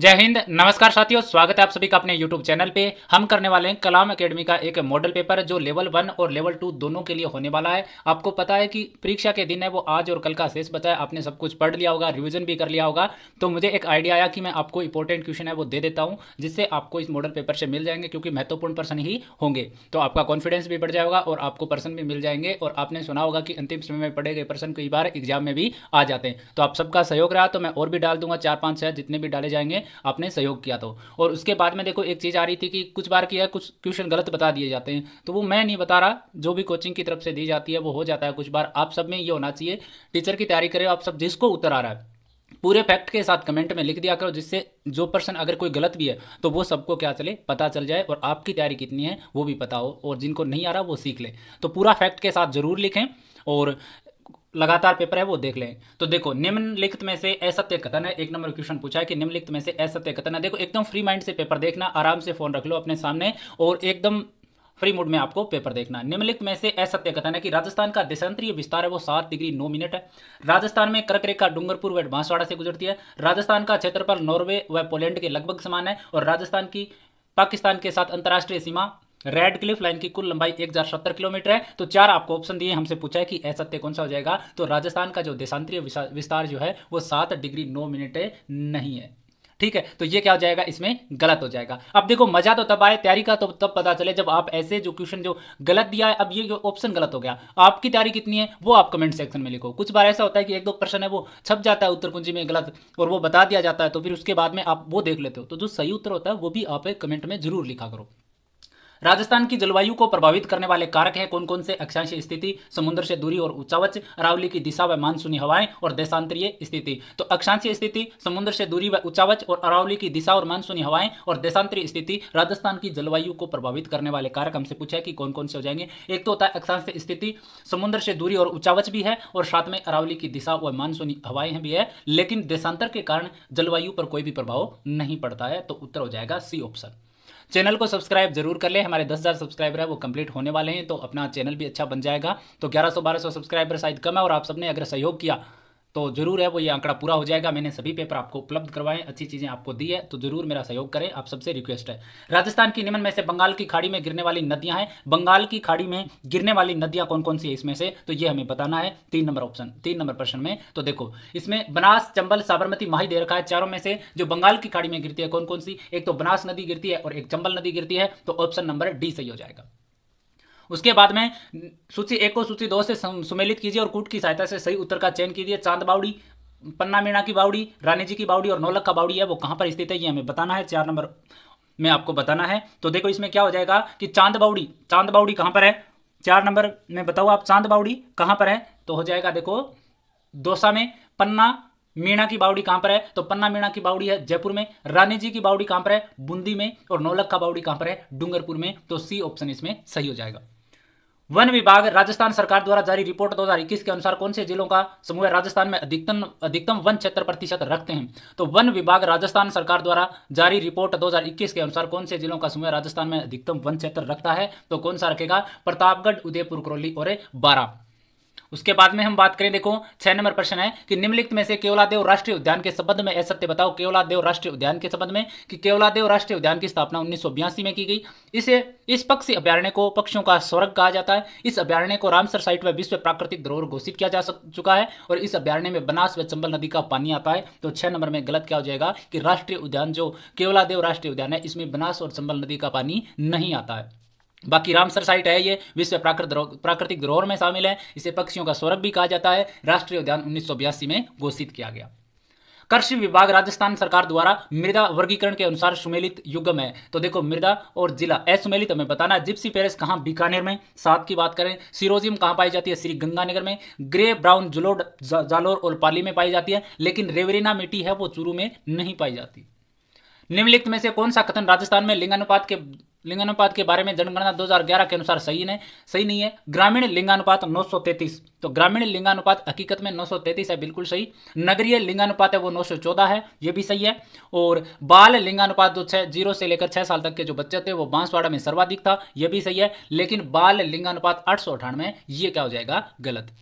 जय हिंद नमस्कार साथियों स्वागत है आप सभी का अपने YouTube चैनल पे हम करने वाले हैं कलाम एकेडमी का एक मॉडल पेपर जो लेवल वन और लेवल टू दोनों के लिए होने वाला है आपको पता है कि परीक्षा के दिन है वो आज और कल का शेष बताया आपने सब कुछ पढ़ लिया होगा रिविजन भी कर लिया होगा तो मुझे एक आइडिया आया कि मैं आपको इंपॉर्टेंट क्वेश्चन है वो दे देता हूँ जिससे आपको इस मॉडल पेपर से मिल जाएंगे क्योंकि महत्वपूर्ण पर्सन ही होंगे तो आपका कॉन्फिडेंस भी बढ़ जाएगा और आपको पर्सन भी मिल जाएंगे और आपने सुना होगा कि अंतिम समय में पढ़े गए पर्सन कई बार एग्जाम में भी आ जाते हैं तो आप सबका सहयोग रहा तो मैं और भी डाल दूंगा चार पाँच छः जितने भी डाले जाएंगे में आपने सहयोग किया तो और उसके बाद में देखो एक चीज़ आ रही थी कि कुछ बार किया कुछ क्वेश्चन गलत बता दिए जाते हैं तो वो मैं नहीं बता रहा जो भी कोचिंग की तरफ से दी जाती है वो हो जाता है कुछ बार आप सब में ये होना चाहिए टीचर की तैयारी करे आप सब जिसको उतर आ रहा है पूरे फैक्ट के साथ कमेंट में लिख दिया करो जिससे जो पर्सन अगर कोई गलत भी है तो वो सबको क्या चले पता चल जाए और आपकी तैयारी कितनी है वो भी पता हो और जिनको नहीं आ रहा वो सीख ले तो पूरा फैक्ट के साथ ज़रूर लिखें और लगातार पेपर है वो देख लें तो देखो निम्नलिखित में से असत्य कथन है एक नंबर क्वेश्चन पूछा है कि निम्नलिखित में से असत्य कथन है देखो एकदम फ्री माइंड से पेपर देखना आराम से फोन रख लो अपने सामने और एकदम फ्री मूड में आपको पेपर देखना निम्नलिखित में से असत्य कथन है कि राजस्थान का देशांतरीय विस्तार है वो सात डिग्री नौ मिनट है राजस्थान में कर्क रेखा डूंगरपुर व बांसवाड़ा से गुजरती है राजस्थान का क्षेत्रफल नॉर्वे व पोलैंड के लगभग समान है और राजस्थान की पाकिस्तान के साथ अंतर्राष्ट्रीय सीमा रेड क्लिफ लाइन की कुल लंबाई एक किलोमीटर है तो चार आपको ऑप्शन दिए हमसे पूछा है कि सत्य कौन सा हो जाएगा तो राजस्थान का जो देशांतरीय विस्तार जो है वो सात डिग्री नौ मिनट नहीं है ठीक है तो ये क्या हो जाएगा इसमें गलत हो जाएगा अब देखो मजा तो तब आए तैयारी का तो तब पता चले जब आप ऐसे जो क्वेश्चन जो गलत दिया है अब ये जो ऑप्शन गलत हो गया आपकी तैयारी कितनी है वो आप कमेंट सेक्शन में लिखो कुछ बार ऐसा होता है कि एक दो प्रश्न है वो छप जाता है उत्तर कुंजी में गलत और वो बता दिया जाता है तो फिर उसके बाद में आप वो देख लेते हो तो जो सही उत्तर होता है वो भी आप कमेंट में जरूर लिखा करो राजस्थान की जलवायु को प्रभावित करने वाले कारक हैं कौन कौन से अक्षांशीय स्थिति समुद्र से दूरी और उच्चावच अरावली की दिशा व मानसूनी हवाएं और देशांतरीय स्थिति तो अक्षांशीय स्थिति समुद्र से दूरी व उच्चावच और अरावली की दिशा और मानसूनी हवाएं और देशांतरीय स्थिति राजस्थान की जलवायु को प्रभावित करने वाले कारक हमसे पूछा है कि कौन कौन से हो जाएंगे एक तो होता है अक्षांशीय स्थिति समुद्र से दूरी और उच्चावच भी है और साथ में अरावली की दिशा व मानसूनी हवाएं भी है लेकिन देशांतर के कारण जलवायु पर कोई भी प्रभाव नहीं पड़ता है तो उत्तर हो जाएगा सी ऑप्शन चैनल को सब्सक्राइब जरूर कर ले हमारे दस हज़ार सब्सक्राइबर है वो कंप्लीट होने वाले हैं तो अपना चैनल भी अच्छा बन जाएगा तो ग्यारह सौ बारह सौ सब्सक्राइबर शायद कम है और आप सबने अगर सहयोग किया तो जरूर है वो ये आंकड़ा पूरा हो जाएगा मैंने सभी पेपर आपको उपलब्ध करवाएं अच्छी चीज़ें आपको दी है तो जरूर मेरा सहयोग करें आप सबसे रिक्वेस्ट है राजस्थान की निम्न में से बंगाल की खाड़ी में गिरने वाली नदियां हैं बंगाल की खाड़ी में गिरने वाली नदियां कौन कौन सी है इसमें से तो ये हमें बताना है तीन नंबर ऑप्शन तीन नंबर प्रश्न में तो देखो इसमें बनास चंबल साबरमती माही दे रखा है चारों में से जो बंगाल की खाड़ी में गिरती है कौन कौन सी एक तो बनास नदी गिरती है और एक चंबल नदी गिरती है तो ऑप्शन नंबर डी सही हो जाएगा उसके बाद में सूची एक को सूची दो से सुमेलित कीजिए और कूट की सहायता से सही उत्तर का चयन कीजिए चांद बाउडी पन्ना मीणा की बाउडी रानी जी की बाउडी और नौलख का बाउडी है वो कहाँ पर स्थित है ये हमें बताना है चार नंबर में आपको बताना है तो देखो इसमें क्या हो जाएगा कि चांद बाउडी चांद बाउडी कहाँ पर है चार नंबर में बताओ आप चांद बाउडी कहाँ पर है तो हो जाएगा देखो दोसा में पन्ना मीणा की बाउडी कहाँ पर है तो पन्ना मीणा की बाउडी है जयपुर में रानी जी की बाउडी कहाँ पर है बूंदी में और नौलख का बाउडी कहाँ पर है डूंगरपुर में तो सी ऑप्शन इसमें सही हो जाएगा वन विभाग राजस्थान सरकार द्वारा जारी रिपोर्ट 2021 के अनुसार कौन से जिलों का समूह राजस्थान में अधिकतम अधिकतम वन क्षेत्र प्रतिशत रखते हैं तो वन विभाग राजस्थान सरकार द्वारा जारी रिपोर्ट 2021 के अनुसार कौन से जिलों का समूह राजस्थान में अधिकतम वन क्षेत्र रखता है तो कौन सा रखेगा प्रतापगढ़ उदयपुर करौली और बारह उसके बाद में हम बात करें देखो छह नंबर प्रश्न है कि निम्नलिखित में से केवलादेव राष्ट्रीय उद्यान के संबंध में ऐसा बताओ केवलादेव राष्ट्रीय उद्यान के संबंध में कि केवलादेव राष्ट्रीय उद्यान की स्थापना उन्नीस में की गई इसे इस पक्षी अभ्यारण्य को पक्षियों का स्वर्ग कहा जाता है इस अभ्यारण्य को रामसर साइट में विश्व प्राकृतिक धरोहर घोषित किया जा चुका है और इस अभ्यारण्य में बनास व चंबल नदी का पानी आता है तो छह नंबर में गलत क्या हो जाएगा कि राष्ट्रीय उद्यान जो केवलादेव राष्ट्रीय उद्यान है इसमें बनास और चंबल नदी का पानी नहीं आता है बाकी रामसर साइट है ये विश्व प्राकृत प्राकृतिक धरोहर में शामिल है इसे पक्षियों का सौरभ भी कहा जाता है राष्ट्रीय उद्यान उन्नीस में घोषित किया गया कृषि विभाग राजस्थान सरकार द्वारा मृदा वर्गीकरण के अनुसार सुमेलित युगम है तो देखो मृदा और जिला असुमेलित हमें बताना है जिप्सी पेरिस कहाँ बीकानेर में सात की बात करें सिरोजियम कहाँ पाई जाती है श्री गंगानगर में ग्रे ब्राउन जलोड जालोर और पाली में पाई जाती है लेकिन रेवरीना मिट्टी है वो चूरू में नहीं पाई जाती निम्नलिखित में से कौन सा कथन राजस्थान में लिंगानुपात के लिंगानुपात के बारे में जनगणना 2011 के अनुसार सही नहीं सही नहीं है ग्रामीण लिंगानुपात 933 तो ग्रामीण लिंगानुपात हकीकत में 933 है बिल्कुल सही नगरीय लिंगानुपात है वो 914 है ये भी सही है और बाल लिंगानुपात जो छह जीरो से लेकर छह साल तक के जो बच्चे थे वो बांसवाड़ा में सर्वाधिक था यह भी सही है लेकिन बाल लिंगानुपात आठ सौ अठानवे ये क्या हो जाएगा गलत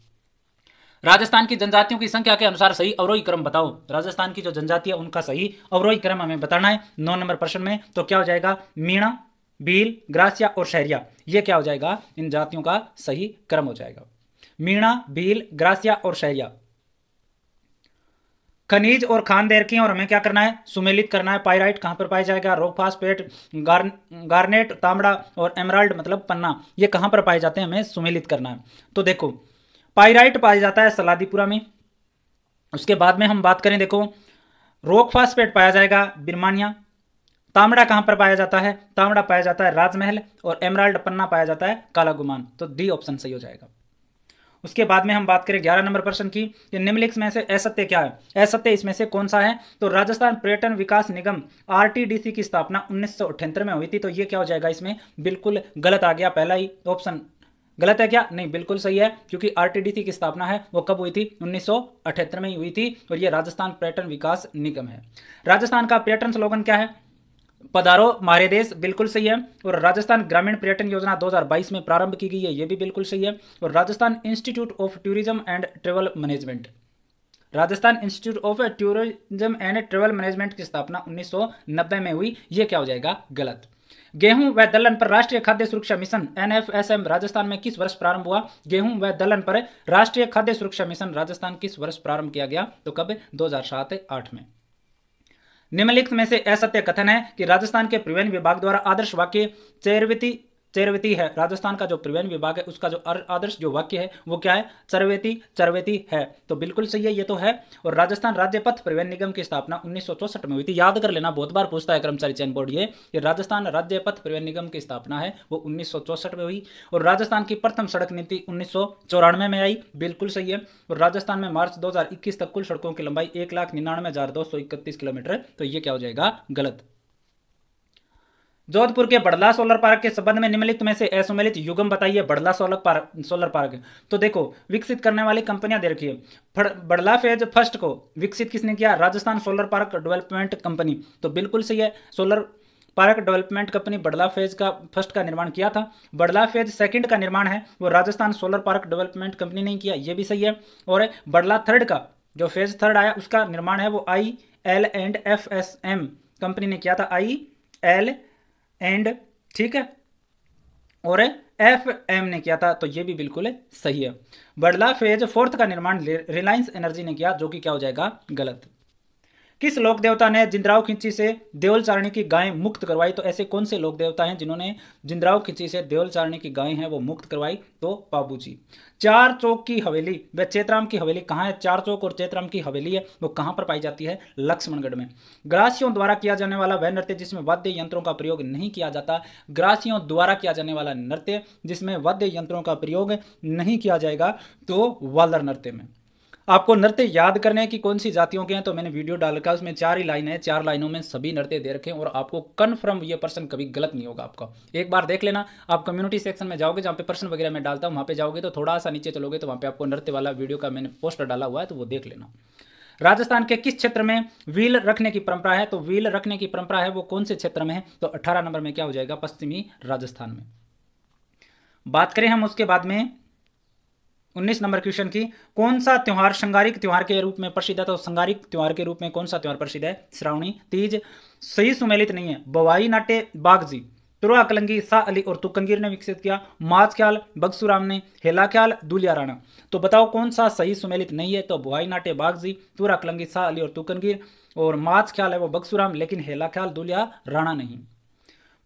राजस्थान की जनजातियों की संख्या के अनुसार सही अवरोही क्रम बताओ राजस्थान की जो जनजाति है उनका सही अवरोही क्रम हमें बताना है नौ नंबर प्रश्न में तो क्या हो जाएगा मीणा बील ग्रासिया और शहरिया ये क्या हो जाएगा इन जातियों का सही क्रम हो जाएगा मीणा बील ग्रासिया और शहरिया खनिज और खान देरकी और हमें क्या करना है सुमेलित करना है पायराइट कहां पर पाया जाएगा रोफास्पेट पेट गार्नेट तामड़ा और एमराल्ड मतलब पन्ना ये कहां पर पाए जाते हैं हमें सुमेलित करना है तो देखो पायराइट पाया जाता है सलादीपुरा में उसके बाद में हम बात करें देखो रोक पेट पाया जाएगा बिरमानिया तामड़ा कहां पर पाया जाता है तामड़ा पाया जाता है राजमहल और एमराल्ड पन्ना पाया जाता है काला गुमान तो डी ऑप्शन सही हो जाएगा उसके बाद में हम बात करें ग्यारह नंबर प्रश्न की कि निम्नलिखित में से असत्य क्या है असत्य इसमें से कौन सा है तो राजस्थान पर्यटन विकास निगम आर की स्थापना उन्नीस में हुई थी तो ये क्या हो जाएगा इसमें बिल्कुल गलत आ गया पहला ही ऑप्शन गलत है क्या नहीं बिल्कुल सही है क्योंकि आर की स्थापना है वो कब हुई थी उन्नीस में ही हुई थी और ये राजस्थान पर्यटन विकास निगम है राजस्थान का पर्यटन स्लोगन क्या है पधारो मारे देश बिल्कुल सही है और राजस्थान ग्रामीण पर्यटन योजना 2022 में प्रारंभ की गई है ये भी बिल्कुल सही है और Rajasthan institute of tourism and travel management Rajasthan institute of tourism and travel management की स्थापना 1990 में हुई ये क्या हो जाएगा गलत गेहूं व दलहन पर राष्ट्रीय खाद्य सुरक्षा मिशन एनएफएसएम राजस्थान में किस वर्ष प्रारंभ हुआ गेहूं व दलहन पर राष्ट्रीय खाद्य सुरक्षा मिशन राजस्थान किस वर्ष प्रारंभ किया गया तो कब 2007 हजार में निम्नलिखित में से असत्य कथन है कि राजस्थान के परिवहन विभाग द्वारा आदर्श वाक्य चैरविति चरवेती है राजस्थान का जो परिवहन विभाग है उसका जो आदर्श जो वाक्य है वो क्या है चरवेती चरवेती है तो बिल्कुल सही है ये तो है और राजस्थान राज्य पथ परिवहन निगम की स्थापना उन्नीस में हुई थी याद कर लेना बहुत बार पूछता है कर्मचारी चयन बोर्ड ये कि राजस्थान राज्य पथ परिवहन निगम की स्थापना है वो उन्नीस में हुई और राजस्थान की प्रथम सड़क नीति उन्नीस में आई बिल्कुल सही है और राजस्थान में मार्च दो तक कुल सड़कों की लंबाई एक लाख निन्यानवे हजार दो सौ इकतीस किलोमीटर तो ये क्या हो जाएगा गलत जोधपुर के बड़ला सोलर पार्क के संबंध में निम्नलिखित में से असुमिलित युगम बताइए Badla solar park solar park तो देखो विकसित करने वाली कंपनियां दे रखी है बड़ला फेज फर्स्ट को विकसित किसने किया Rajasthan solar park development company तो बिल्कुल सही है solar park development company Badla phase का फर्स्ट का निर्माण किया था बड़ला फेज सेकंड का निर्माण है वो Rajasthan solar park development company ने किया ये भी सही है और बड़ला थर्ड का जो फेज थर्ड आया उसका निर्माण है वो I L and F S M company ने किया था आई एल एंड ठीक है और एफ एम ने किया था तो ये भी बिल्कुल है, सही है बड़ला फेज फोर्थ का निर्माण रिलायंस एनर्जी ने किया जो कि क्या हो जाएगा गलत किस लोक देवता ने जिंदराव खिंची से देवल चारणी की गाय मुक्त करवाई तो ऐसे कौन से लोक देवता हैं जिन्होंने जिंदराव खिंची से देवल चारणी की गाय है वो मुक्त करवाई तो बाबू जी चार चौक की हवेली वह चेतराम की हवेली कहाँ है चार चौक और चेतराम की हवेली है वो कहाँ पर पाई जाती है लक्ष्मणगढ़ में ग्रासियों द्वारा किया जाने वाला वह नृत्य जिसमें वाद्य यंत्रों का प्रयोग नहीं किया जाता ग्रासियों द्वारा किया जाने वाला नृत्य जिसमें वाद्य यंत्रों का प्रयोग नहीं किया जाएगा तो वालर नृत्य में आपको नृत्य याद करने हैं कि कौन सी जातियों के हैं तो मैंने वीडियो डाल रखा है उसमें चार ही लाइन है चार लाइनों में सभी नृत्य दे रखे हैं और आपको कन्फर्म ये पर्सन कभी गलत नहीं होगा आपका एक बार देख लेना आप कम्युनिटी सेक्शन में जाओगे जहाँ पे प्रश्न वगैरह मैं डालता हूँ वहाँ पे जाओगे तो थोड़ा सा नीचे चलोगे तो वहाँ पे आपको नृत्य वाला वीडियो का मैंने पोस्टर डाला हुआ है तो वो देख लेना राजस्थान के किस क्षेत्र में व्हील रखने की परंपरा है तो व्हील रखने की परंपरा है वो कौन से क्षेत्र में है तो अठारह नंबर में क्या हो जाएगा पश्चिमी राजस्थान में बात करें हम उसके बाद में उन्नीस नंबर क्वेश्चन की कौन सा त्यौहार संगारिक त्यौहार के रूप में प्रसिद्ध है तो संगारिक त्यौहार के रूप में कौन सा त्यौहार प्रसिद्ध है श्रावणी तीज सही सुमेलित नहीं है बवाई नाट्य बागजी तुरवा कलंगी सा अली और तुकंगीर ने विकसित किया माज ख्याल बगसुराम ने हेला ख्याल दुलिया राणा तो बताओ कौन सा सही सुमेलित नहीं है तो बुआई नाटे बागजी तुरा कलंगी सा अली और तुकंगीर और माज ख्याल है वो बगसुराम लेकिन हेला ख्याल दुलिया राणा नहीं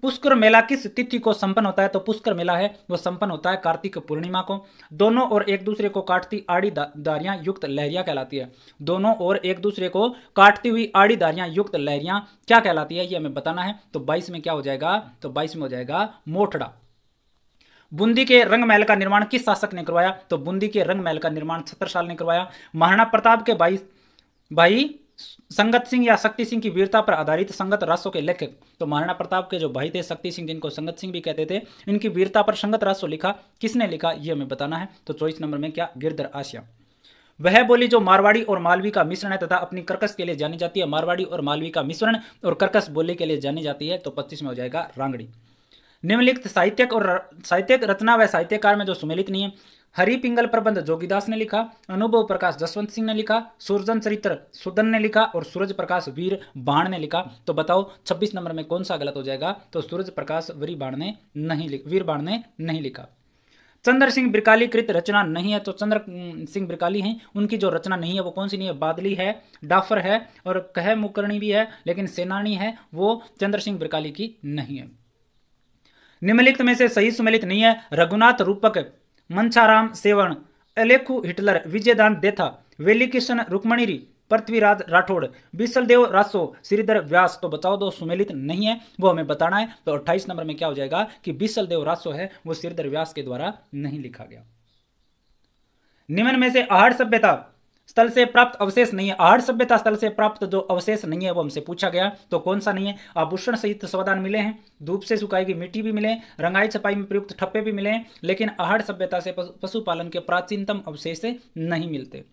पुष्कर मेला किस तिथि को संपन्न होता है तो पुष्कर मेला है वो संपन्न होता है कार्तिक पूर्णिमा को दोनों और एक दूसरे को काटती आड़ी दारियां युक्त लहरिया कहलाती है दोनों और एक दूसरे को काटती हुई आड़ी दारियां युक्त लहरियां क्या कहलाती है ये हमें बताना है तो बाईस में क्या हो जाएगा तो बाईस में हो जाएगा मोठड़ा बूंदी के रंग महल का निर्माण किस शासक ने करवाया तो बूंदी के रंग महल का निर्माण छत्तर साल ने करवाया महाराणा प्रताप के बाईस भाई संगत सिंह या शक्ति सिंह की वीरता पर आधारित संगत रासो के लेखक तो महाराणा प्रताप के जो भाई थे शक्ति सिंह जिनको संगत सिंह भी कहते थे इनकी वीरता पर संगत रासो लिखा किसने लिखा यह हमें बताना है तो चौबीस नंबर में क्या गिरधर आशिया वह बोली जो मारवाड़ी और मालवी का मिश्रण है तथा अपनी कर्कस के लिए जानी जाती है मारवाड़ी और मालवी का मिश्रण और कर्कस बोली के लिए जानी जाती है तो पच्चीस में हो जाएगा रांगड़ी निम्नलिखित साहित्यक और साहित्यक रचना व साहित्यकार में जो सुमेलित नहीं है हरी पिंगल प्रबंध जोगीदास ने लिखा अनुभव प्रकाश जसवंत सिंह ने लिखा सुरजन चरित्र सुदन ने लिखा और सूरज प्रकाश वीर बाण ने लिखा तो बताओ 26 नंबर में कौन सा गलत हो जाएगा तो सूरज प्रकाश वीर बाण ने नहीं वीर बाण ने नहीं लिखा चंद्र सिंह ब्रिकाली कृत रचना नहीं है तो चंद्र सिंह ब्रिकाली हैं उनकी जो रचना नहीं है वो कौन सी नहीं है बादली है डाफर है और कह मुकरणी भी है लेकिन सेनानी है वो चंद्र सिंह ब्रिकाली की नहीं है निम्नलिखित में से सही सुमेलित नहीं है रघुनाथ रूपक मंसाराम सेवण अलेखु हिटलर विजयदान देथा वेलीकिशन रुक्मणिरी पृथ्वीराज राठौड़ बिसलदेव रासो श्रीधर व्यास तो बताओ दो सुमेलित नहीं है वो हमें बताना है तो 28 नंबर में क्या हो जाएगा कि बिसलदेव रासो है वो श्रीधर व्यास के द्वारा नहीं लिखा गया निम्न में से आहार सभ्यता स्थल से प्राप्त अवशेष नहीं है आहड़ सभ्यता स्थल से प्राप्त जो अवशेष नहीं है वो हमसे पूछा गया तो कौन सा नहीं है आभूषण सहित स्वादान मिले हैं धूप से सुखाई गई मिट्टी भी मिले रंगाई छपाई में प्रयुक्त ठप्पे भी मिले हैं लेकिन आहड़ सभ्यता से पशुपालन के प्राचीनतम अवशेष नहीं मिलते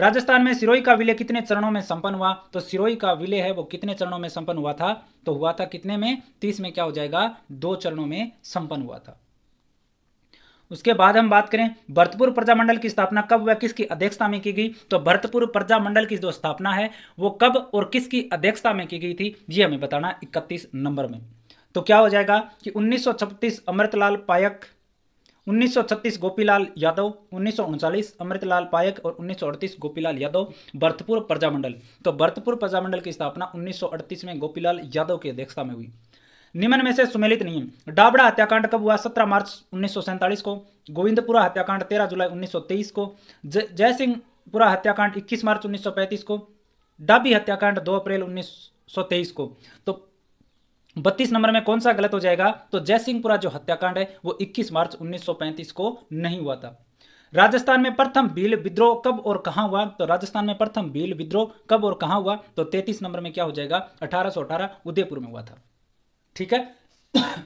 राजस्थान में सिरोई का विलय कितने चरणों में संपन्न हुआ तो सिरोई का विलय है वो कितने चरणों में संपन्न हुआ था तो हुआ था कितने में तीस में क्या हो जाएगा दो चरणों में संपन्न हुआ था उसके बाद हम बात करें भरतपुर प्रजामंडल की स्थापना कब व किसकी अध्यक्षता में की गई तो भरतपुर प्रजामंडल की जो स्थापना है वो कब और किसकी अध्यक्षता में की गई थी ये हमें बताना इकतीस नंबर में तो क्या हो जाएगा कि उन्नीस अमृतलाल पायक उन्नीस गोपीलाल यादव उन्नीस अमृतलाल पायक और उन्नीस गोपीलाल यादव भरतपुर प्रजामंडल तो भरतपुर प्रजामंडल की स्थापना 1938 में गोपीलाल यादव की अध्यक्षता में हुई निम्न में से सुमेलित नहीं है डाबड़ा हत्याकांड कब हुआ सत्रह मार्च उन्नीस को गोविंदपुरा हत्याकांड तेरह जुलाई 1923 को जयसिंहपुरा हत्याकांड 21 मार्च 1935 को डाबी हत्याकांड 2 अप्रैल 1923 को तो बत्तीस नंबर में कौन सा गलत हो जाएगा तो जयसिंहपुरा जो हत्याकांड है वो 21 मार्च 1935 को नहीं हुआ था राजस्थान में प्रथम भील विद्रोह कब और कहां हुआ तो राजस्थान में प्रथम भील विद्रोह कब और कहां हुआ तो 33 नंबर में क्या हो जाएगा 1818 उदयपुर में हुआ था ठीक है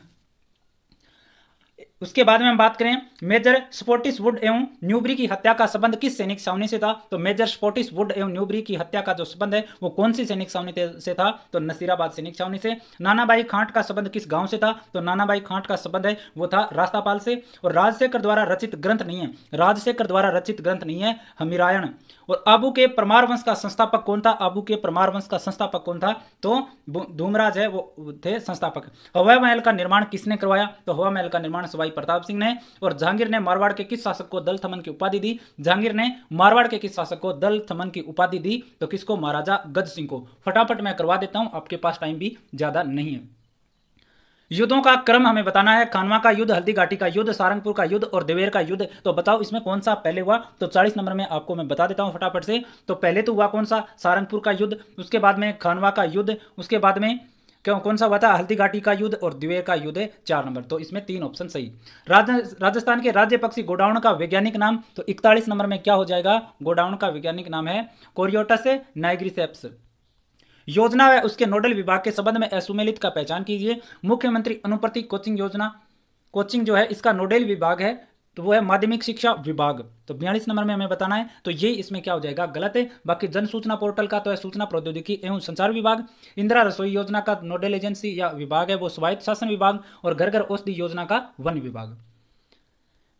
उसके बाद में हम बात करें मेजर स्पोर्टिस वुड एवं न्यूबरी की हत्या का संबंध किस सैनिक सामने से था तो मेजर स्पोर्टिस वुड एवं न्यूबरी की हत्या का जो संबंध है वो कौन सी सैनिक सामने से था तो नसीराबाद सैनिक सामने से नानाबाई खांट का संबंध किस गांव से था तो नानाबाई खांट का संबंध है वो था रास्तापाल से और राजशेखर द्वारा रचित ग्रंथ नहीं है राजशेखर द्वारा रचित ग्रंथ नहीं है हमीरायण और आबू के परमार वंश का संस्थापक कौन था आबू के परमार वंश का संस्थापक कौन था तो धूमराज है वो थे संस्थापक हवा महल का निर्माण किसने करवाया तो हवा महल का निर्माण भाई प्रताप सिंह ने और जहांगीर ने मारवाड़ के किस शासक को दल थमन की उपाधि दी जहांगीर ने मारवाड़ के किस शासक को दल थमन की उपाधि दी तो किसको महाराजा गज सिंह को फटाफट मैं करवा देता हूं आपके पास टाइम भी ज्यादा नहीं है युद्धों का क्रम हमें बताना है खानवा का युद्ध हल्दी घाटी का युद्ध सारंगपुर का युद्ध और देवेर का युद्ध तो बताओ इसमें कौन सा पहले हुआ तो 40 नंबर में आपको मैं बता देता हूं फटाफट से तो पहले तो हुआ कौन सा सारंगपुर का युद्ध उसके बाद में खानवा का युद्ध उसके बाद में क्यों कौन सा हुआ था हल्दी घाटी का युद्ध और द्वे का युद्ध है चार नंबर तो इसमें तीन ऑप्शन सही राजस्थान के राज्य पक्षी गोडाउन का वैज्ञानिक नाम तो इकतालीस नंबर में क्या हो जाएगा गोडाउन का वैज्ञानिक नाम है कोरियोटस नाइग्रीसेप्स योजना व उसके नोडल विभाग के संबंध में असुमेलित का पहचान कीजिए मुख्यमंत्री अनुप्रति कोचिंग योजना कोचिंग जो है इसका नोडल विभाग है तो वो है माध्यमिक शिक्षा विभाग तो बयालीस नंबर में हमें बताना है तो ये इसमें क्या हो जाएगा गलत है बाकी जन सूचना पोर्टल का तो है सूचना प्रौद्योगिकी एवं संचार विभाग इंदिरा रसोई योजना का नोडल एजेंसी या विभाग है वो स्वायत्त शासन विभाग और घर घर औषधि योजना का वन विभाग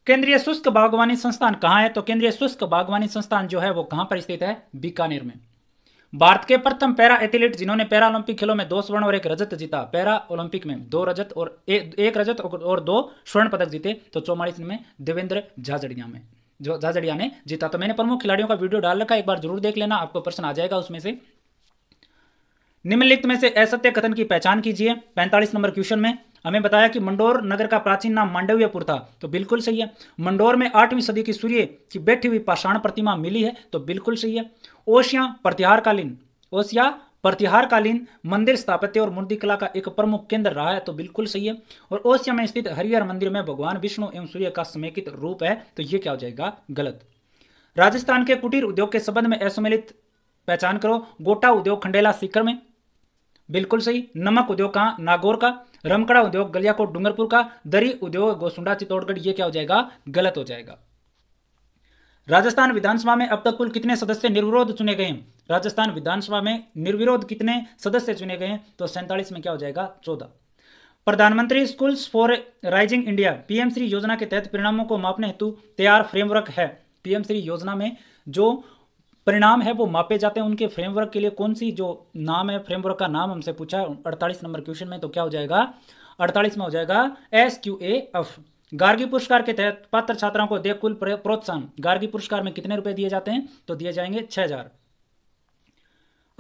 केंद्रीय शुष्क बागवानी संस्थान कहाँ है तो केंद्रीय शुष्क बागवानी संस्थान जो है वो कहाँ पर स्थित है बीकानेर में भारत के प्रथम पैरा एथलीट जिन्होंने पैरा ओलंपिक खेलों में दो स्वर्ण और एक रजत जीता पैरा ओलंपिक में दो रजत और ए, एक रजत और दो स्वर्ण पदक जीते तो चौवालीस में देवेंद्र झाझड़िया में जो झाझड़िया ने जीता तो मैंने प्रमुख खिलाड़ियों का वीडियो डाल रखा एक बार जरूर देख लेना आपको प्रश्न आ जाएगा उसमें से निम्नलिखित में से असत्य कथन की पहचान कीजिए पैंतालीस नंबर क्वेश्चन में हमें बताया कि मंडोर नगर का प्राचीन नाम मांडव्यपुर था तो बिल्कुल सही है मंडोर में आठवीं सदी की सूर्य की बैठी हुई पाषाण प्रतिमा मिली है तो बिल्कुल सही है ओशिया प्रतिहारकालीन ओशिया प्रतिहारकालीन मंदिर स्थापत्य और मूर्ति कला का एक प्रमुख केंद्र रहा है तो बिल्कुल सही है और ओशिया में स्थित हरिहर मंदिर में भगवान विष्णु एवं सूर्य का समेकित रूप है तो यह क्या हो जाएगा गलत राजस्थान के कुटीर उद्योग के संबंध में असम्मिलित पहचान करो गोटा उद्योग खंडेला सीकर में बिल्कुल सही नमक उद्योग कहाँ नागौर का रमकड़ा उद्योग गलियाकोट डूंगरपुर का दरी उद्योग गोसुंडा चित्तौड़गढ़ ये क्या हो जाएगा गलत हो जाएगा राजस्थान विधानसभा में अब तक कुल कितने सदस्य निर्विरोध चुने गए राजस्थान विधानसभा में निर्विरोध कितने सदस्य चुने गए तो सैंतालीस में क्या हो जाएगा चौदह प्रधानमंत्री schools for rising India PM Shri योजना के तहत परिणामों को मापने हेतु तैयार फ्रेमवर्क है पीएम श्री योजना में जो परिणाम है वो मापे जाते हैं उनके फ्रेमवर्क के लिए कौन सी जो नाम है फ्रेमवर्क का नाम हमसे पूछा है अड़तालीस नंबर क्वेश्चन में तो क्या हो जाएगा अड़तालीस में हो जाएगा S Q A F Gargi पुरस्कार के तहत पात्र छात्राओं को देख कुल प्रोत्साहन गार्गी पुरस्कार में कितने रुपए दिए जाते हैं तो दिए जाएंगे छह हजार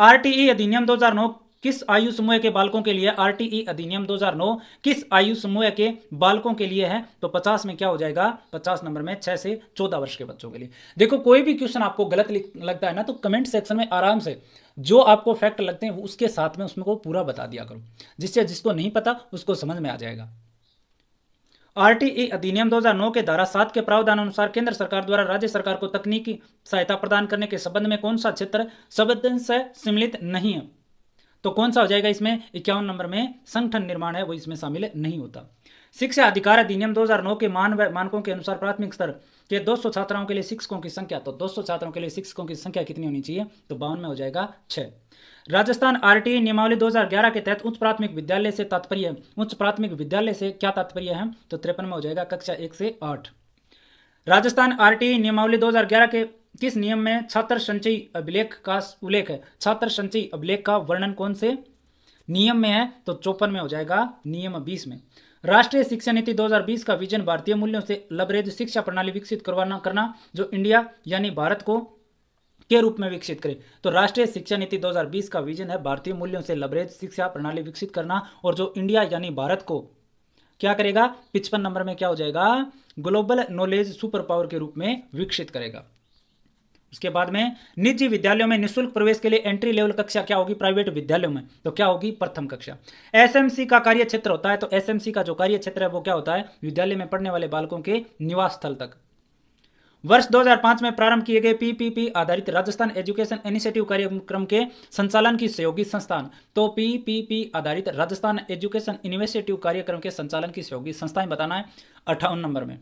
आरटीई e अधिनियम 2009 किस आयु समूह के बालकों के लिए आरटीई अधिनियम 2009 किस आयु समूह के बालकों के लिए है तो 50 में क्या हो जाएगा 50 नंबर में 6 से 14 वर्ष के बच्चों के लिए देखो कोई भी क्वेश्चन आपको गलत लगता है ना तो कमेंट सेक्शन में आराम से जो आपको फैक्ट लगते हैं उसके साथ में उसमें को पूरा बता दिया करो जिससे जिसको नहीं पता उसको समझ में आ जाएगा आरटीई अधिनियम 2009 के धारा सात के प्रावधान अनुसार केंद्र सरकार द्वारा राज्य सरकार को तकनीकी सहायता प्रदान करने के संबंध में कौन सा क्षेत्र संबंध से सम्मिलित नहीं है तो कौन सा हो जाएगा इसमें इक्यावन नंबर में संगठन निर्माण है वो इसमें शामिल नहीं होता शिक्षा अधिकार अधिनियम 2009 के मान मानकों के अनुसार प्राथमिक स्तर के 200 छात्राओं के लिए शिक्षकों की संख्या तो 200 छात्रों के लिए शिक्षकों की संख्या कितनी होनी चाहिए तो बावन में हो जाएगा छह राजस्थान टी नियमावली दो के तहत उच्च प्राथमिक विद्यालय से तात्पर्य उच्च प्राथमिक विद्यालय से क्या तात्पर्य है तो तिरपन में हो जाएगा कक्षा एक से आठ राजस्थान आरटीई नियमावली 2011 के किस नियम में छात्र संचयी अभिलेख का उल्लेख है छात्र संचयी अभिलेख का वर्णन कौन से नियम में है तो चौपन में हो जाएगा नियम बीस में राष्ट्रीय शिक्षा नीति 2020 का विजन भारतीय मूल्यों से लबरेज शिक्षा प्रणाली विकसित करवाना करना जो इंडिया यानी भारत को के रूप में विकसित करे तो राष्ट्रीय शिक्षा नीति 2020 का विजन है भारतीय मूल्यों से लबरेज शिक्षा प्रणाली विकसित करना और जो इंडिया यानी भारत को क्या करेगा पिचपन नंबर में क्या हो जाएगा ग्लोबल नॉलेज सुपर पावर के रूप में विकसित करेगा उसके बाद में निजी विद्यालयों में निशुल्क प्रवेश के लिए एंट्री लेवल कक्षा क्या होगी प्राइवेट विद्यालयों में तो क्या होगी प्रथम कक्षा एसएमसी का कार्य क्षेत्र होता है तो एसएमसी का जो कार्य क्षेत्र है वो क्या होता है विद्यालय में पढ़ने वाले बालकों के निवास स्थल तक वर्ष 2005 में प्रारंभ किए गए पीपीपी आधारित राजस्थान एजुकेशन इनिशिएटिव कार्यक्रम के संचालन की सहयोगी संस्थान तो पीपीपी आधारित राजस्थान एजुकेशन इनिशिएटिव कार्यक्रम के संचालन की सहयोगी संस्थाएं बताना है अट्ठावन नंबर में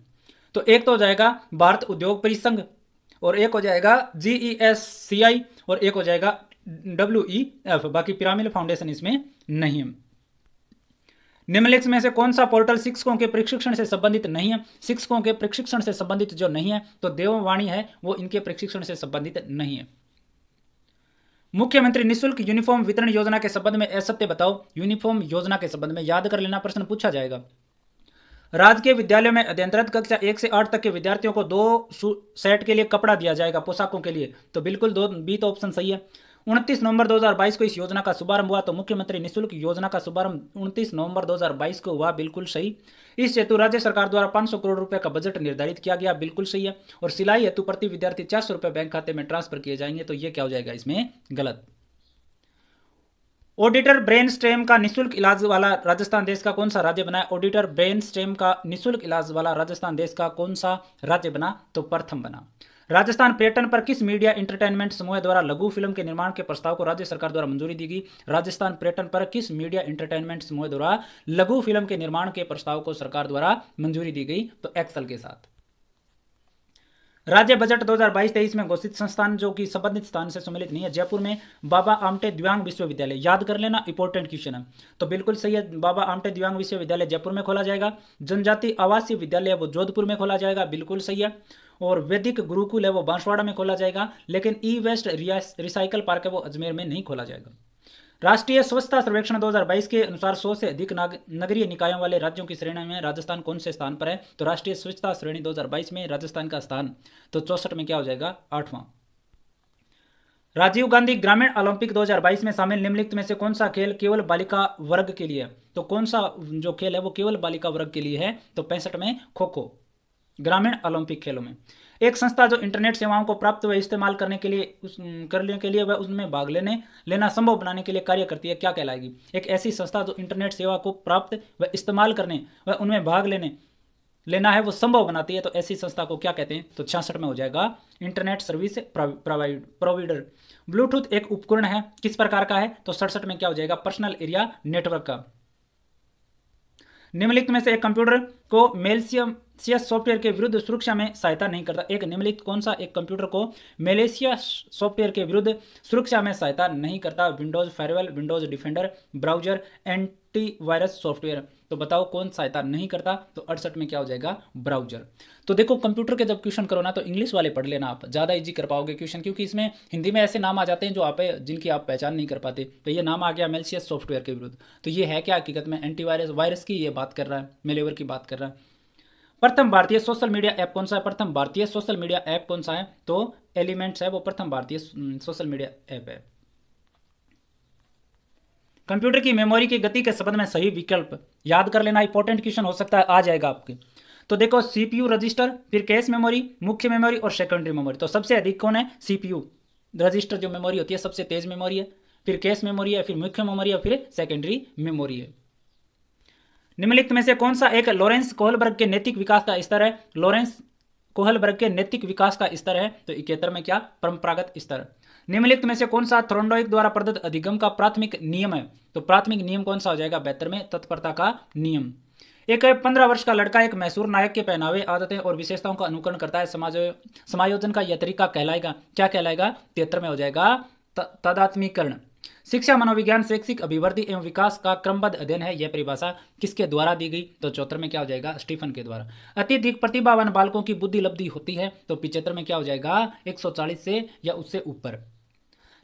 तो एक तो हो जाएगा भारत उद्योग परिसंघ और एक हो जाएगा जी ई एस सी आई और एक हो जाएगा डब्ल्यू ई एफ बाकी पिरामिल फाउंडेशन इसमें नहीं है निम्नलिखित में से कौन सा पोर्टल शिक्षकों के प्रशिक्षण से संबंधित नहीं है शिक्षकों के प्रशिक्षण से संबंधित जो नहीं है तो देववाणी है वो इनके प्रशिक्षण से संबंधित नहीं है मुख्यमंत्री निशुल्क यूनिफॉर्म वितरण योजना के संबंध में असत्य बताओ यूनिफॉर्म योजना के संबंध में याद कर लेना प्रश्न पूछा जाएगा राजकीय विद्यालयों में अध्ययनरत कक्षा एक से आठ तक के विद्यार्थियों को दो सेट के लिए कपड़ा दिया जाएगा पोशाकों के लिए तो बिल्कुल दो बी तो ऑप्शन सही है उनतीस नवंबर 2022 को इस योजना का शुभारंभ हुआ तो मुख्यमंत्री निशुल्क योजना का शुभारंभ 29 नवंबर 2022 को हुआ बिल्कुल सही इस हेतु राज्य सरकार द्वारा 500 करोड़ रुपए का बजट निर्धारित किया गया बिल्कुल सही है और सिलाई हेतु प्रति विद्यार्थी चार सौ बैंक खाते में ट्रांसफर किए जाएंगे तो ये क्या हो जाएगा इसमें गलत ऑडिटर ब्रेन स्टेम का निशुल्क इलाज वाला राजस्थान देश का कौन सा राज्य बना है ऑडिटर ब्रेन स्टेम का निशुल्क इलाज वाला राजस्थान देश का कौन सा राज्य बना तो प्रथम बना राजस्थान पर्यटन पर किस मीडिया इंटरटेनमेंट समूह द्वारा लघु फिल्म के निर्माण के प्रस्ताव को राज्य सरकार द्वारा मंजूरी दी गई राजस्थान पर्यटन पर किस मीडिया इंटरटेनमेंट समूह द्वारा लघु फिल्म के निर्माण के प्रस्ताव को सरकार द्वारा मंजूरी दी गई तो एक्सल के साथ राज्य बजट 2022-23 में घोषित संस्थान जो कि संबंधित स्थान से सम्मिलित नहीं है जयपुर में बाबा आमटे दिव्यांग विश्वविद्यालय याद कर लेना इंपॉर्टेंट क्वेश्चन है तो बिल्कुल सही है बाबा आमटे दिव्यांग विश्वविद्यालय जयपुर में खोला जाएगा जनजाति आवासीय विद्यालय वो जोधपुर में खोला जाएगा बिल्कुल सही है और वैदिक गुरुकुल है वो बांसवाड़ा में खोला जाएगा लेकिन ई वेस्ट रिसाइकल पार्क है वो अजमेर में नहीं खोला जाएगा राष्ट्रीय स्वच्छता सर्वेक्षण 2022 के अनुसार 100 से अधिक नगरीय निकायों वाले राज्यों की श्रेणी में राजस्थान कौन से स्थान पर है तो राष्ट्रीय स्वच्छता श्रेणी 2022 में राजस्थान का स्थान तो चौसठ में क्या हो जाएगा आठवां राजीव गांधी ग्रामीण ओलंपिक 2022 में शामिल निम्नलिखित में से कौन सा खेल केवल बालिका वर्ग के लिए तो कौन सा जो खेल है वो केवल बालिका वर्ग के लिए है तो पैंसठ में खो खो ग्रामीण ओलंपिक खेलों में एक संस्था जो इंटरनेट सेवाओं को प्राप्त व इस्तेमाल करने के लिए उस करने के लिए वह उसमें भाग लेने लेना संभव बनाने के लिए कार्य करती है क्या कहलाएगी एक ऐसी संस्था जो इंटरनेट सेवा को प्राप्त व इस्तेमाल करने व उनमें भाग लेने लेना है वो संभव बनाती है तो ऐसी संस्था को क्या कहते हैं तो छियासठ में हो जाएगा इंटरनेट सर्विस प्रोवाइडर ब्लूटूथ एक उपकरण है किस प्रकार का है तो सड़सठ में क्या हो जाएगा पर्सनल एरिया नेटवर्क का निम्नलिखित में से एक कंप्यूटर को मेलसियम सी सॉफ्टवेयर के विरुद्ध सुरक्षा में सहायता नहीं करता एक निम्नलिखित कौन सा एक कंप्यूटर को मलेशिया सॉफ्टवेयर के विरुद्ध सुरक्षा में सहायता नहीं करता Windows firewall Windows Defender browser anti virus software तो बताओ कौन सहायता नहीं करता तो अड़सठ में क्या हो जाएगा ब्राउजर तो देखो कंप्यूटर के जब क्वेश्चन करो ना तो इंग्लिश वाले पढ़ लेना आप ज़्यादा इजी कर पाओगे क्वेश्चन क्योंकि इसमें हिंदी में ऐसे नाम आ जाते हैं जो आप जिनकी आप पहचान नहीं कर पाते तो ये नाम आ गया मेलसियस सॉफ्टवेयर के विरुद्ध तो ये है क्या हकीकत में एंटीवायरस वायरस की ये बात कर रहा है मेलेवर की बात कर रहा है प्रथम भारतीय सोशल मीडिया ऐप कौन सा है प्रथम भारतीय सोशल मीडिया ऐप कौन सा है तो एलिमेंट्स है वो प्रथम भारतीय सोशल मीडिया ऐप है कंप्यूटर की मेमोरी की गति के संबंध में सही विकल्प याद कर लेना इंपॉर्टेंट क्वेश्चन हो सकता है आ जाएगा आपके तो देखो सीपीयू रजिस्टर फिर कैश मेमोरी मुख्य मेमोरी और सेकेंडरी मेमोरी तो सबसे अधिक कौन है सीपीयू रजिस्टर जो मेमोरी होती है सबसे तेज मेमोरी है फिर कैश मेमोरी है फिर मुख्य मेमोरी है फिर सेकेंडरी मेमोरी है निम्नलिखित में से कौन सा एक लॉरेंस कोहलबर्ग के नैतिक विकास का स्तर है लॉरेंस कोहलबर्ग के नैतिक विकास का स्तर है तो इकहत्तर में क्या परंपरागत स्तर निम्नलिखित में से कौन सा थ्रोंडोइक द्वारा प्रदत्त अधिगम का प्राथमिक नियम है तो प्राथमिक नियम कौन सा हो जाएगा बेहतर में तत्परता का नियम एक पंद्रह वर्ष का लड़का एक मैसूर नायक के पहनावे आदतें और विशेषताओं का अनुकरण करता है समाज समायोजन का यह तरीका कहलाएगा क्या कहलाएगा तिहत्तर में हो जाएगा तदात्मीकरण शिक्षा मनोविज्ञान शैक्षिक अभिवृद्धि एवं विकास का क्रमबद्ध अध्ययन है यह परिभाषा किसके द्वारा दी गई तो चौहत्तर में क्या हो जाएगा स्टीफन के द्वारा अत्यधिक प्रतिभावान बालकों की बुद्धि लब्धि होती है तो पिछहत्तर में क्या हो जाएगा 140 से या उससे ऊपर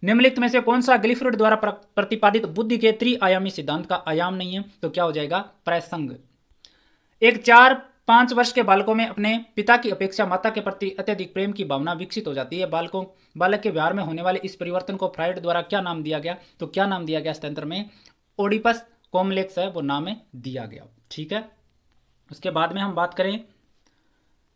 निम्नलिखित में से कौन सा ग्लिफर्ड द्वारा प्रतिपादित बुद्धि के त्रिआयामी सिद्धांत का आयाम नहीं है तो क्या हो जाएगा प्रसंग एक चार पांच वर्ष के बालकों में अपने पिता की अपेक्षा माता के प्रति अत्यधिक प्रेम की भावना विकसित हो जाती है बालकों बालक के व्यवहार में होने वाले इस परिवर्तन को फ्राइड द्वारा क्या नाम दिया गया तो क्या नाम दिया गया इस तंत्र में ओडिपस कॉम्लेक्स है वो नाम दिया गया ठीक है उसके बाद में हम बात करें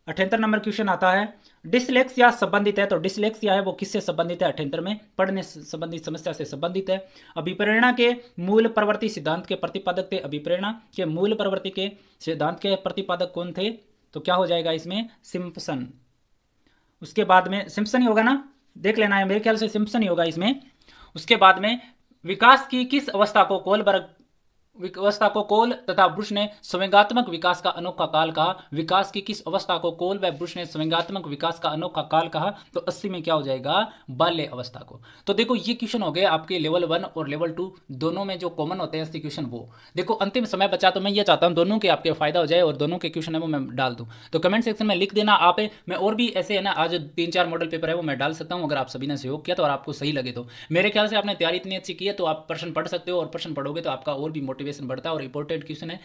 अठहत्तर नंबर क्वेश्चन आता है डिसलेक्सिया संबंधित है तो डिसलेक्सिया है वो किससे संबंधित है अठहत्तर में पढ़ने संबंधित समस्या से संबंधित है अभिप्रेरणा के मूल प्रवृत्ति सिद्धांत के प्रतिपादक थे अभिप्रेरणा के मूल प्रवृत्ति के सिद्धांत के प्रतिपादक कौन थे तो क्या हो जाएगा इसमें सिम्पसन उसके बाद में सिम्पसन ही होगा ना देख लेना है मेरे ख्याल से सिम्पसन ही होगा इसमें उसके बाद में विकास की किस अवस्था को कोलबर्ग अवस्था को कोल तथा ब्रुष ने स्वयंगात्मक विकास का अनोखा काल कहा विकास की किस अवस्था को कोल व ब्रुष ने स्वयंगात्मक विकास का अनोखा काल कहा तो अस्सी में क्या हो जाएगा बाल्य अवस्था को तो देखो ये क्वेश्चन हो गए आपके लेवल वन और लेवल टू दोनों में जो कॉमन होते हैं अस्सी क्वेश्चन वो देखो अंतिम समय बचा तो मैं ये चाहता हूँ दोनों के आपके फायदा हो जाए और दोनों के क्वेश्चन है वो मैं डाल दूँ तो कमेंट सेक्शन में लिख देना आप मैं और भी ऐसे है ना आज तीन चार मॉडल पेपर है वो मैं डाल सकता हूँ अगर आप सभी ने सहयोग किया तो और आपको सही लगे तो मेरे ख्याल से आपने तैयारी इतनी अच्छी की है तो आप प्रश्न पढ़ सकते हो और प्रश्न पढ़ोगे तो आपका और भी मोटिव मोटिवेशन बढ़ता है और इंपॉर्टेंट क्वेश्चन है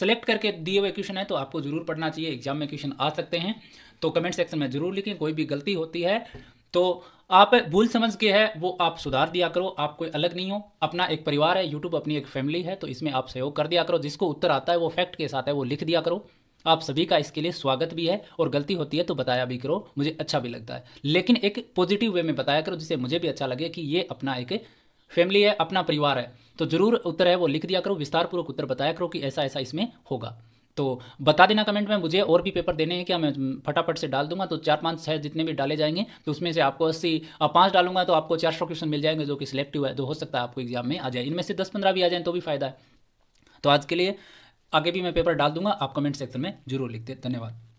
सेलेक्ट करके दिए हुए क्वेश्चन है तो आपको जरूर पढ़ना चाहिए एग्जाम में क्वेश्चन आ सकते हैं तो कमेंट सेक्शन में जरूर लिखें कोई भी गलती होती है तो आप भूल समझ के है वो आप सुधार दिया करो आप कोई अलग नहीं हो अपना एक परिवार है यूट्यूब अपनी एक फैमिली है तो इसमें आप सहयोग कर दिया करो जिसको उत्तर आता है वो फैक्ट के साथ है वो लिख दिया करो आप सभी का इसके लिए स्वागत भी है और गलती होती है तो बताया भी करो मुझे अच्छा भी लगता है लेकिन एक पॉजिटिव वे में बताया करो जिससे मुझे भी अच्छा लगे कि ये अपना एक फैमिली है अपना परिवार है तो जरूर उत्तर है वो लिख दिया करो विस्तारपूर्वक उत्तर बताया करो कि ऐसा ऐसा इसमें होगा तो बता देना कमेंट में मुझे और भी पेपर देने हैं क्या मैं फटाफट से डाल दूंगा तो चार पाँच छः जितने भी डाले जाएंगे तो उसमें से आपको अस्सी पाँच डालूंगा तो आपको चार सौ क्वेश्चन मिल जाएंगे जो कि सिलेक्टिव है तो हो सकता है आपको एग्जाम में आ जाए इनमें से दस पंद्रह भी आ जाए तो भी फायदा है तो आज के लिए आगे भी मैं पेपर डाल दूंगा आप कमेंट सेक्शन में जरूर लिखते धन्यवाद